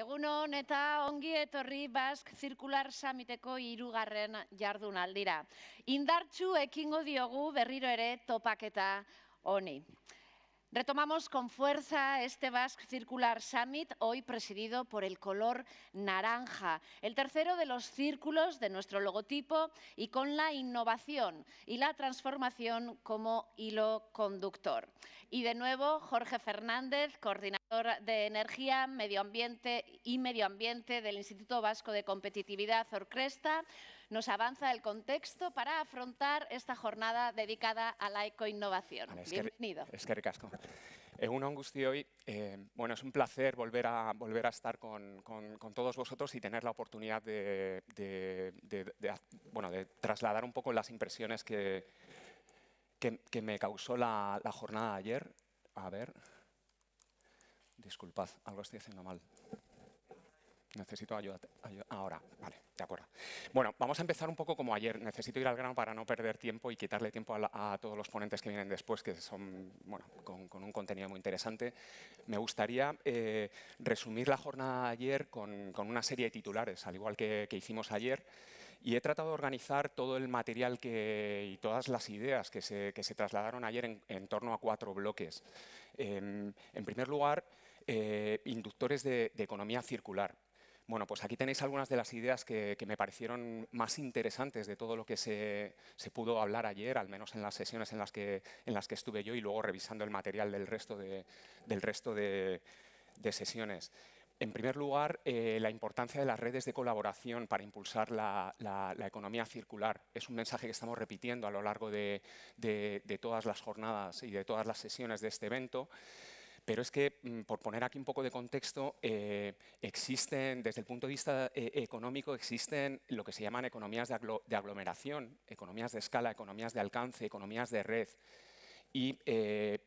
Egun hon eta ongi etorri Bask Zirkular Samiteko irugarren jardunaldira. Indartxu ekingo diogu berriro ere topaketa honi. Retomamos con fuerza este Basque Circular Summit, hoy presidido por el color naranja, el tercero de los círculos de nuestro logotipo y con la innovación y la transformación como hilo conductor. Y de nuevo, Jorge Fernández, coordinador de Energía Medio Ambiente y Medio Ambiente del Instituto Vasco de Competitividad Orcresta, nos avanza el contexto para afrontar esta jornada dedicada a la ecoinnovación. Bienvenido. Es que ricasco. un angustio hoy, eh, bueno, es un placer volver a, volver a estar con, todos vosotros y tener la oportunidad de, bueno, de trasladar un poco las impresiones que, que, me causó la, la jornada de ayer. A ver, disculpad, algo estoy haciendo mal. Necesito Ayuda. Ahora, vale, de acuerdo. Bueno, vamos a empezar un poco como ayer. Necesito ir al grano para no perder tiempo y quitarle tiempo a, todos los ponentes que vienen después, que son bueno, con, un contenido muy interesante. Me gustaría eh, resumir la jornada de ayer con, una serie de titulares, al igual que, hicimos ayer y he tratado de organizar todo el material que, y todas las ideas que se, trasladaron ayer en, torno a cuatro bloques. Em, en primer lugar, eh, inductores de economía circular. Bueno, pues aquí tenéis algunas de las ideas que, me parecieron más interesantes de todo lo que se, pudo hablar ayer, al menos en las sesiones en las que, estuve yo y luego revisando el material del resto de, sesiones. En primer lugar, eh, la importancia de las redes de colaboración para impulsar la, economía circular. Es un mensaje que estamos repitiendo a lo largo de todas las jornadas y de todas las sesiones de este evento. Pero es que, mm, por poner aquí un poco de contexto, eh, existen, desde el punto de vista eh, económico, existen lo que se llaman economías de, aglomeración, economías de escala, economías de alcance, economías de red. Y eh,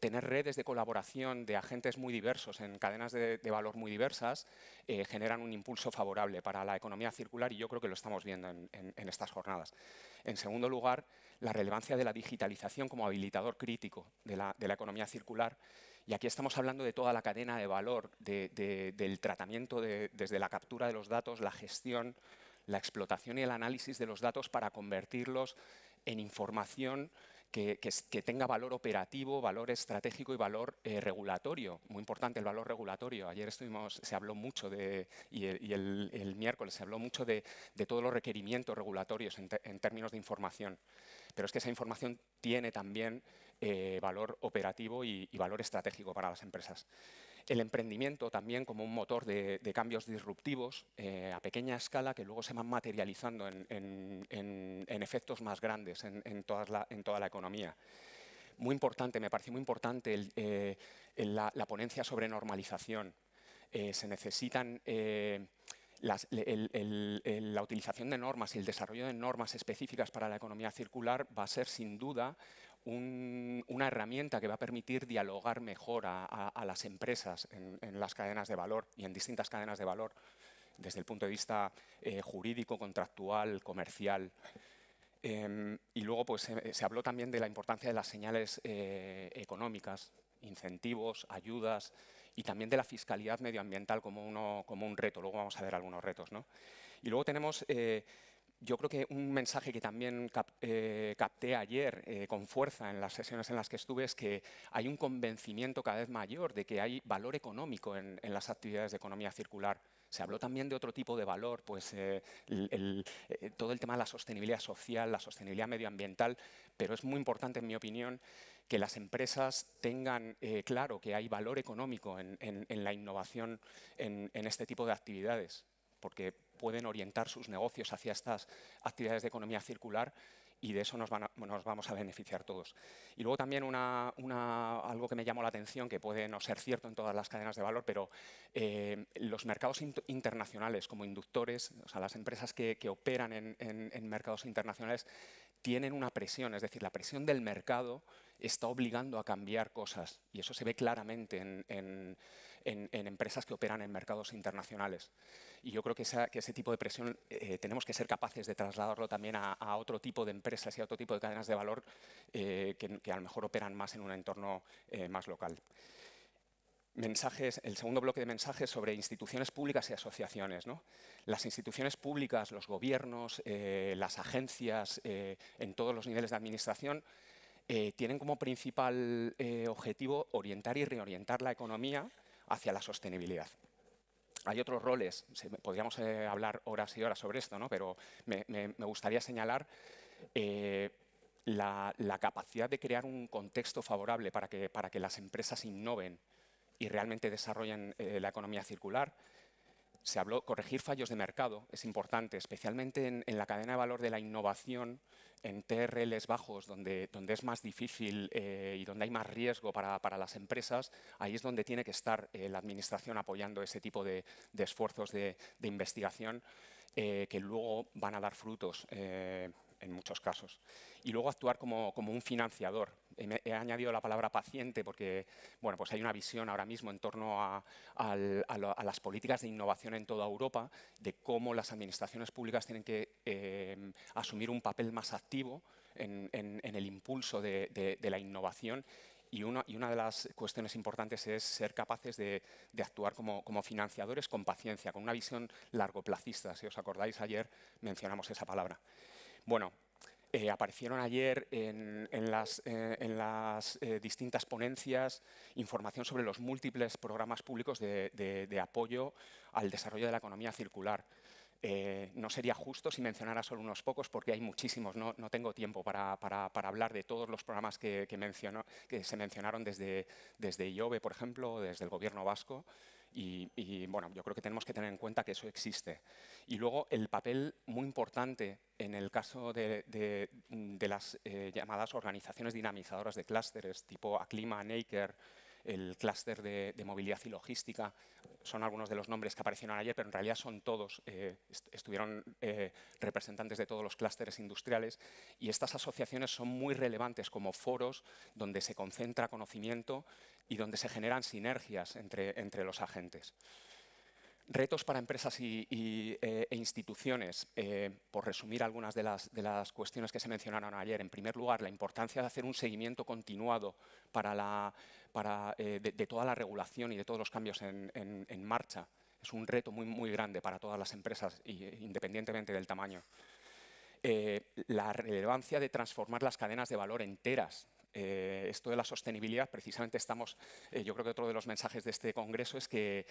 tener redes de colaboración de agentes muy diversos en cadenas de, valor muy diversas eh, generan un impulso favorable para la economía circular y yo creo que lo estamos viendo en, estas jornadas. En segundo lugar, la relevancia de la digitalización como habilitador crítico de la, economía circular y aquí estamos hablando de toda la cadena de valor, del tratamiento desde la captura de los datos, la gestión, la explotación y el análisis de los datos para convertirlos en información que, tenga valor operativo, valor estratégico y valor eh, regulatorio. Muy importante el valor regulatorio. Ayer estuvimos, se habló mucho de, y, el, miércoles se habló mucho de, todos los requerimientos regulatorios en, términos de información. Pero es que esa información tiene también eh, valor operativo y, y valor estratégico para las empresas el emprendimiento también como un motor de, cambios disruptivos eh, a pequeña escala que luego se van materializando en, efectos más grandes en, toda la economía. Muy importante, me parece muy importante eh, la, ponencia sobre normalización. Eh, se necesitan... la utilización de normas y el desarrollo de normas específicas para la economía circular va a ser sin duda una herramienta que va a permitir dialogar mejor a, las empresas en, las cadenas de valor y en distintas cadenas de valor desde el punto de vista eh, jurídico, contractual, comercial. Em, y luego pues, se, habló también de la importancia de las señales eh, económicas, incentivos, ayudas y también de la fiscalidad medioambiental como, uno, como un reto. Luego vamos a ver algunos retos. ¿no? Y luego tenemos eh, yo creo que un mensaje que también eh, capté ayer eh, con fuerza en las sesiones en las que estuve es que hay un convencimiento cada vez mayor de que hay valor económico en, las actividades de economía circular. Se habló también de otro tipo de valor, pues eh, todo el tema de la sostenibilidad social, la sostenibilidad medioambiental, pero es muy importante, en mi opinión, que las empresas tengan claro que hay valor económico en la innovación en este tipo de actividades porque pueden orientar sus negocios hacia estas actividades de economía circular y de eso nos, vamos a beneficiar todos. Y luego también algo que me llamó la atención, que puede no ser cierto en todas las cadenas de valor, pero eh, los mercados internacionales como inductores, o sea, las empresas que, operan en, mercados internacionales, tienen una presión, es decir, la presión del mercado está obligando a cambiar cosas y eso se ve claramente en en, empresas que operan en mercados internacionales. Y yo creo que, que ese tipo de presión eh, tenemos que ser capaces de trasladarlo también a, otro tipo de empresas y a otro tipo de cadenas de valor eh, que, a lo mejor operan más en un entorno eh, más local. Mensajes, el segundo bloque de mensajes sobre instituciones públicas y asociaciones. Las instituciones públicas, los gobiernos, las agencias, en todos los niveles de administración, tienen como principal objetivo orientar y reorientar la economía hacia la sostenibilidad. Hay otros roles, podríamos eh, hablar horas y horas sobre esto, pero me, gustaría señalar eh, la, capacidad de crear un contexto favorable para que, para que las empresas innoven y realmente desarrollen eh, la economía circular. Se habló, corregir fallos de mercado es importante, especialmente en la cadena de valor de la innovación en TRLs bajos, donde, donde es más difícil eh, y donde hay más riesgo para, las empresas, ahí es donde tiene que estar eh, la Administración apoyando ese tipo de, esfuerzos de, investigación eh, que luego van a dar frutos en muchos casos. Y luego actuar como, un financiador. He, añadido la palabra paciente porque bueno, pues hay una visión ahora mismo en torno a, las políticas de innovación en toda Europa, de cómo las administraciones públicas tienen que eh, asumir un papel más activo en, el impulso de, la innovación y una, y una, de las cuestiones importantes es ser capaces de, actuar como, como, financiadores con paciencia, con una visión largoplacista. Si os acordáis, ayer mencionamos esa palabra. Bueno, eh, aparecieron ayer en, las, eh, eh, distintas ponencias información sobre los múltiples programas públicos de, apoyo al desarrollo de la economía circular. no sería justo si mencionara solo unos pocos porque hay muchísimos, no, tengo tiempo para, hablar de todos los programas que, se mencionaron desde, desde por ejemplo, desde el Gobierno vasco. Y, bueno, yo creo que tenemos que tener en cuenta que eso existe. Y luego el papel muy importante en el caso de, de, las eh, llamadas organizaciones dinamizadoras de clústeres, tipo Aclima, Naker, el clúster de, movilidad y logística, son algunos de los nombres que aparecieron ayer, pero en realidad son todos, eh, estuvieron eh, representantes de todos los clústeres industriales y estas asociaciones son muy relevantes como foros donde se concentra conocimiento y donde se generan sinergias entre, entre los agentes. Retos para empresas y, eh, e instituciones, eh, por resumir algunas de las, de las, cuestiones que se mencionaron ayer. En primer lugar, la importancia de hacer un seguimiento continuado para la, para, eh, de, toda la regulación y de todos los cambios en, en marcha. Es un reto muy, muy, grande para todas las empresas, e, independientemente del tamaño. la relevancia de transformar las cadenas de valor enteras eh, esto de la sostenibilidad, precisamente estamos, eh, yo creo que otro de los mensajes de este Congreso es que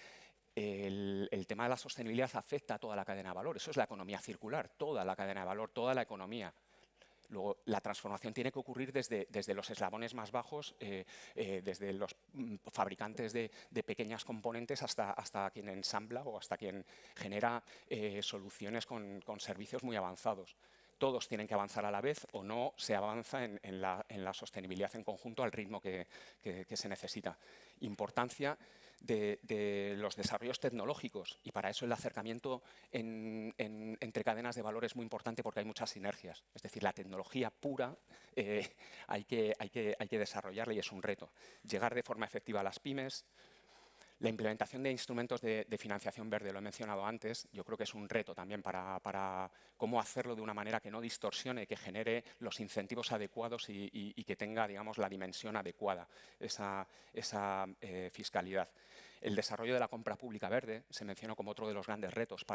el, tema de la sostenibilidad afecta a toda la cadena de valor, eso es la economía circular, toda la cadena de valor, toda la economía. Luego, la transformación tiene que ocurrir desde, los eslabones más bajos, eh, desde los mm, fabricantes de, pequeñas componentes hasta, quien ensambla o hasta quien genera soluciones con servicios muy avanzados todos tienen que avanzar a la vez o no se avanza en, la, sostenibilidad en conjunto al ritmo que, se necesita. Importancia de, los desarrollos tecnológicos y para eso el acercamiento entre cadenas de valor es muy importante porque hay muchas sinergias. Es decir, la tecnología pura eh, hay que desarrollarla y es un reto. Llegar de forma efectiva a las pymes, la implementación de instrumentos de, financiación verde, lo he mencionado antes, yo creo que es un reto también para, cómo hacerlo de una manera que no distorsione, que genere los incentivos adecuados y, que tenga digamos, la dimensión adecuada, esa, eh, fiscalidad. El desarrollo de la compra pública verde se menciona como otro de los grandes retos,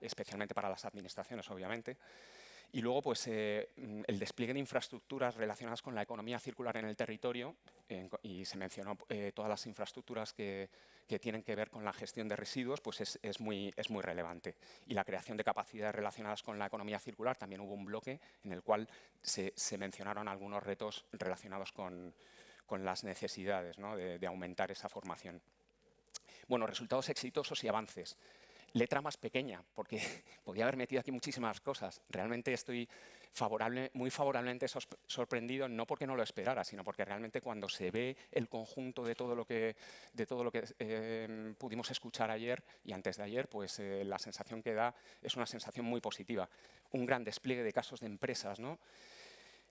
especialmente para las administraciones, obviamente. Y luego, pues, eh, mm, el despliegue de infraestructuras relacionadas con la economía circular en el territorio, y se mencionó eh, todas las infraestructuras que, tienen que ver con la gestión de residuos, pues es, muy, es muy relevante. Y la creación de capacidades relacionadas con la economía circular, también hubo un bloque en el cual se, mencionaron algunos retos relacionados con, las necesidades de, de aumentar esa formación. Bueno, resultados exitosos y avances letra más pequeña, porque podía haber metido aquí muchísimas cosas. Realmente estoy favorable, muy favorablemente sorprendido, no porque no lo esperara, sino porque realmente cuando se ve el conjunto de todo lo que, de todo lo que eh, pudimos escuchar ayer y antes de ayer, pues eh, la sensación que da es una sensación muy positiva. Un gran despliegue de casos de empresas, ¿no?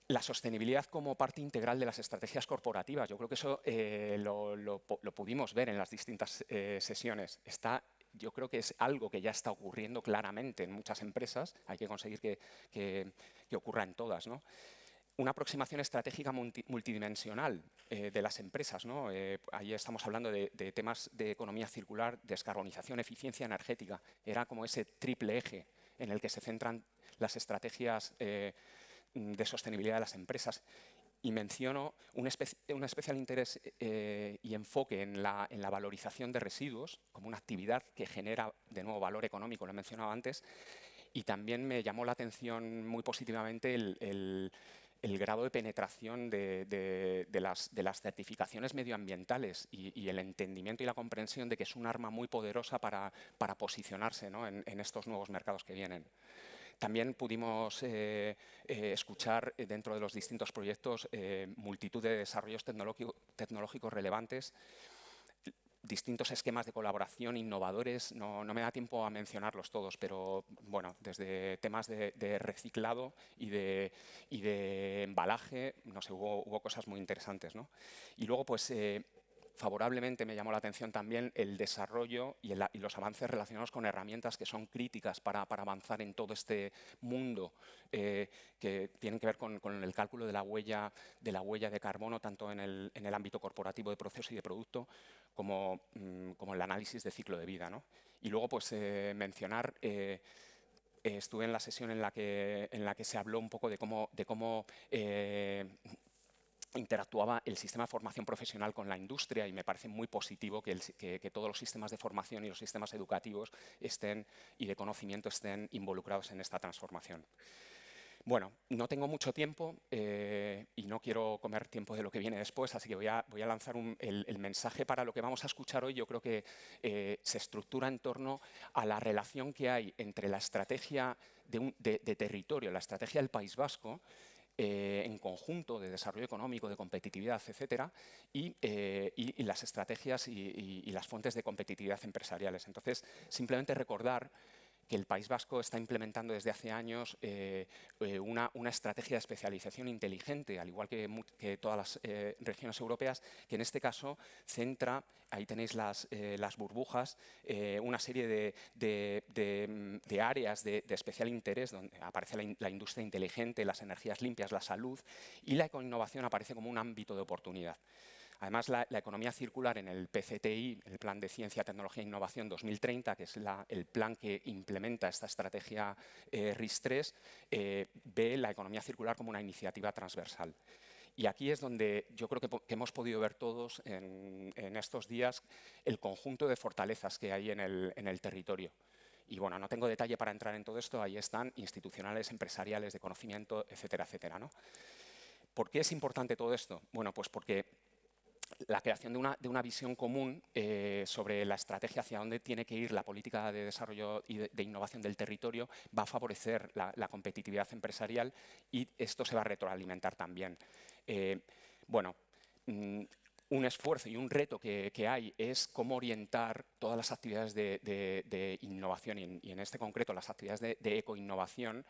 la sostenibilidad como parte integral de las estrategias corporativas. Yo creo que eso eh, lo, lo, pudimos ver en las distintas sesiones. Está yo creo que es algo que ya está ocurriendo claramente en muchas empresas, hay que conseguir que, ocurra en todas. una aproximación estratégica multidimensional eh, de las empresas. ¿no? Eh, ahí estamos hablando de, temas de economía circular, descarbonización, eficiencia energética. Era como ese triple eje en el que se centran las estrategias eh, de sostenibilidad de las empresas y menciono un, especial interés eh, eh, y enfoque en la, valorización de residuos como una actividad que genera, de nuevo, valor económico, lo he mencionado antes, y también me llamó la atención muy positivamente el, grado de penetración de, las, certificaciones medioambientales y, el entendimiento y la comprensión de que es un arma muy poderosa para, posicionarse en, en estos nuevos mercados que vienen. También pudimos eh, eh, escuchar eh, dentro de los distintos proyectos multitud de desarrollos tecnológicos relevantes distintos esquemas de colaboración innovadores, no, me da tiempo a mencionarlos todos, pero bueno, desde temas de, reciclado y de, de, embalaje, no sé, hubo, cosas muy interesantes. ¿no? Y luego, pues, favorablemente me llamó la atención también el desarrollo y, los avances relacionados con herramientas que son críticas para, avanzar en todo este mundo, eh, que tienen que ver con, el cálculo de la huella de, carbono, tanto en el, ámbito corporativo de proceso y de producto, como, mm, el análisis de ciclo de vida. Y luego, pues, eh, mencionar... Eh, estuve en la sesión en la que, se habló un poco de cómo, interactuaba el sistema de formación profesional con la industria y me parece muy positivo que, todos los sistemas de formación y los sistemas educativos estén y de conocimiento estén involucrados en esta transformación. Bueno, no tengo mucho tiempo eh, y no quiero comer tiempo de lo que viene después, así que voy a, lanzar el, mensaje para lo que vamos a escuchar hoy. Yo creo que eh, se estructura en torno a la relación que hay entre la estrategia de territorio, la estrategia del País Vasco eh, en conjunto de desarrollo económico, de competitividad, etcétera, y, eh, las estrategias y, las fuentes de competitividad empresariales. Entonces, simplemente recordar que el País Vasco está implementando desde hace años eh, eh, una, estrategia de especialización inteligente, al igual que, todas las eh, regiones europeas, que en este caso centra, ahí tenéis las, burbujas, una serie de, áreas de, especial interés, donde aparece la, la, industria inteligente, las energías limpias, la salud, y la ecoinnovación aparece como un ámbito de oportunidad. Además, la, economía circular en el PCTI, el Plan de Ciencia, Tecnología e Innovación 2030, que es la, el plan que implementa esta estrategia eh, RIS3, eh, ve la economía circular como una iniciativa transversal. Y aquí es donde yo creo que, hemos podido ver todos en, estos días el conjunto de fortalezas que hay en el, territorio. Y bueno, no tengo detalle para entrar en todo esto, ahí están institucionales, empresariales, de conocimiento, etcétera, etcétera. ¿no? ¿Por qué es importante todo esto? Bueno, pues porque la creación de una, visión común eh, sobre la estrategia hacia dónde tiene que ir la política de desarrollo y de, innovación del territorio va a favorecer la, competitividad empresarial y esto se va a retroalimentar también. Eh, bueno, mm, un esfuerzo y un reto que, hay es cómo orientar todas las actividades de, innovación y en, y en, este concreto las actividades de, ecoinnovación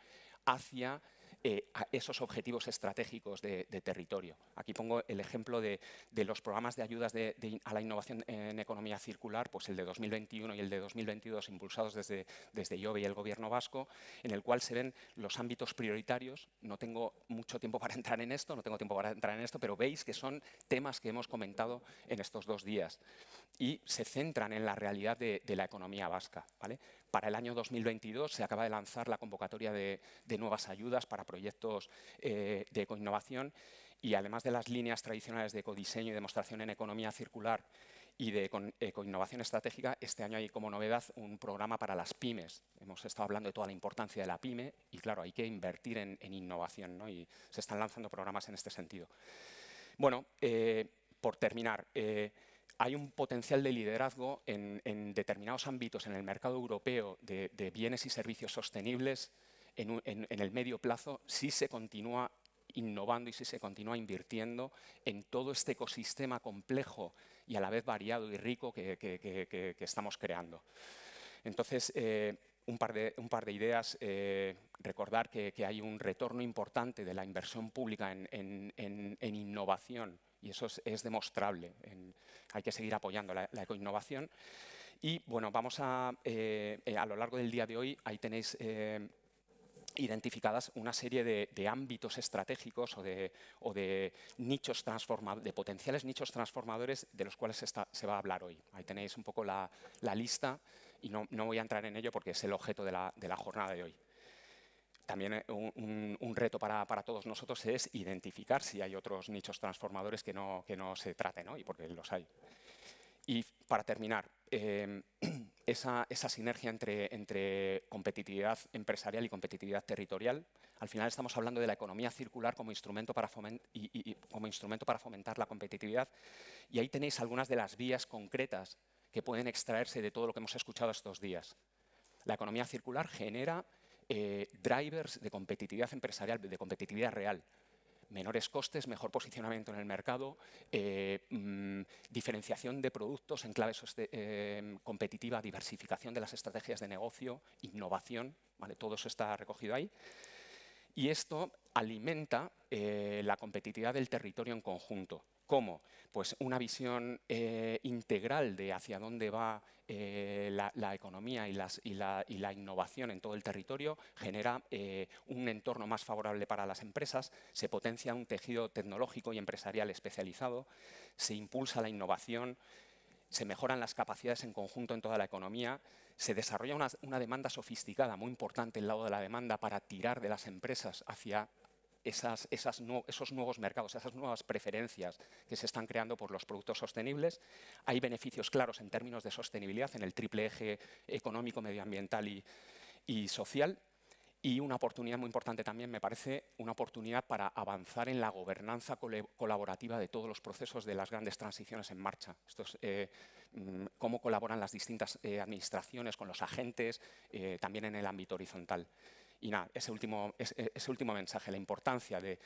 hacia eh, a esos objetivos estratégicos de, territorio. Aquí pongo el ejemplo de, los programas de ayudas a la innovación en economía circular, pues el de 2021 y el de 2022 impulsados desde, desde y el Gobierno vasco, en el cual se ven los ámbitos prioritarios. No tengo mucho tiempo para entrar en esto, no tengo tiempo para entrar en esto, pero veis que son temas que hemos comentado en estos dos días y se centran en la realidad de, de la economía vasca. ¿vale? Para el año 2022 se acaba de lanzar la convocatoria de, nuevas ayudas para proyectos eh, de ecoinnovación y además de las líneas tradicionales de ecodiseño y demostración en economía circular y de ecoinnovación estratégica, este año hay como novedad un programa para las pymes. Hemos estado hablando de toda la importancia de la pyme y claro, hay que invertir en, innovación y se están lanzando programas en este sentido. Bueno, eh, por terminar, eh, hay un potencial de liderazgo en, determinados ámbitos en el mercado europeo de, bienes y servicios sostenibles en, el medio plazo si se continúa innovando y si se continúa invirtiendo en todo este ecosistema complejo y a la vez variado y rico que, estamos creando. Entonces, eh, un, par de, ideas, eh, recordar que, hay un retorno importante de la inversión pública en innovación y eso es, demostrable. hay que seguir apoyando la, ecoinnovación. Y bueno, vamos a, eh, eh, a lo largo del día de hoy, ahí tenéis eh, identificadas una serie de, ámbitos estratégicos o de, de potenciales nichos transformadores de los cuales se, se, va a hablar hoy. Ahí tenéis un poco la, lista y no, voy a entrar en ello porque es el objeto de la jornada de hoy también eh, un, reto para, todos nosotros es identificar si hay otros nichos transformadores que no, que no se traten, hoy, y porque los hay. Y para terminar, em, esa, sinergia entre, entre, competitividad empresarial y competitividad territorial, al final estamos hablando de la economía circular como instrumento para, como instrumento para fomentar la competitividad. Y ahí tenéis algunas de las vías concretas que pueden extraerse de todo lo que hemos escuchado estos días. La economía circular genera eh, drivers de competitividad empresarial, de competitividad real. Menores costes, mejor posicionamiento en el mercado, eh, mm, diferenciación de productos en clave este, eh, competitiva, diversificación de las estrategias de negocio, innovación, ¿vale? todo eso está recogido ahí. Y esto alimenta la competitividad del territorio en conjunto. ¿Cómo? Pues una visión eh, integral de hacia dónde va eh, la, economía y, la, innovación en todo el territorio genera eh, un entorno más favorable para las empresas, se potencia un tejido tecnológico y empresarial especializado, se impulsa la innovación, se mejoran las capacidades en conjunto en toda la economía, se desarrolla una demanda sofisticada muy importante el lado de la demanda para tirar de las empresas hacia esos nuevos mercados, esas nuevas preferencias que se están creando por los productos sostenibles. Hay beneficios claros en términos de sostenibilidad en el triple eje económico, medioambiental y, social. Y una oportunidad muy importante también, me parece, una oportunidad para avanzar en la gobernanza colaborativa de todos los procesos de las grandes transiciones en marcha. Esto eh, mm, cómo colaboran las distintas eh, administraciones con los agentes, eh, también en el ámbito horizontal. Y nada, ese último, e, ese, último mensaje, la importancia de,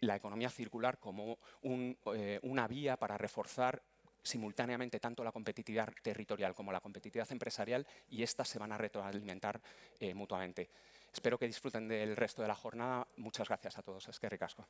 la economía circular como eh, una vía para reforzar simultáneamente tanto la competitividad territorial como la competitividad empresarial y estas se van a retroalimentar eh, mutuamente. Espero que disfruten del resto de la jornada. Muchas gracias a todos. Es que ricasco.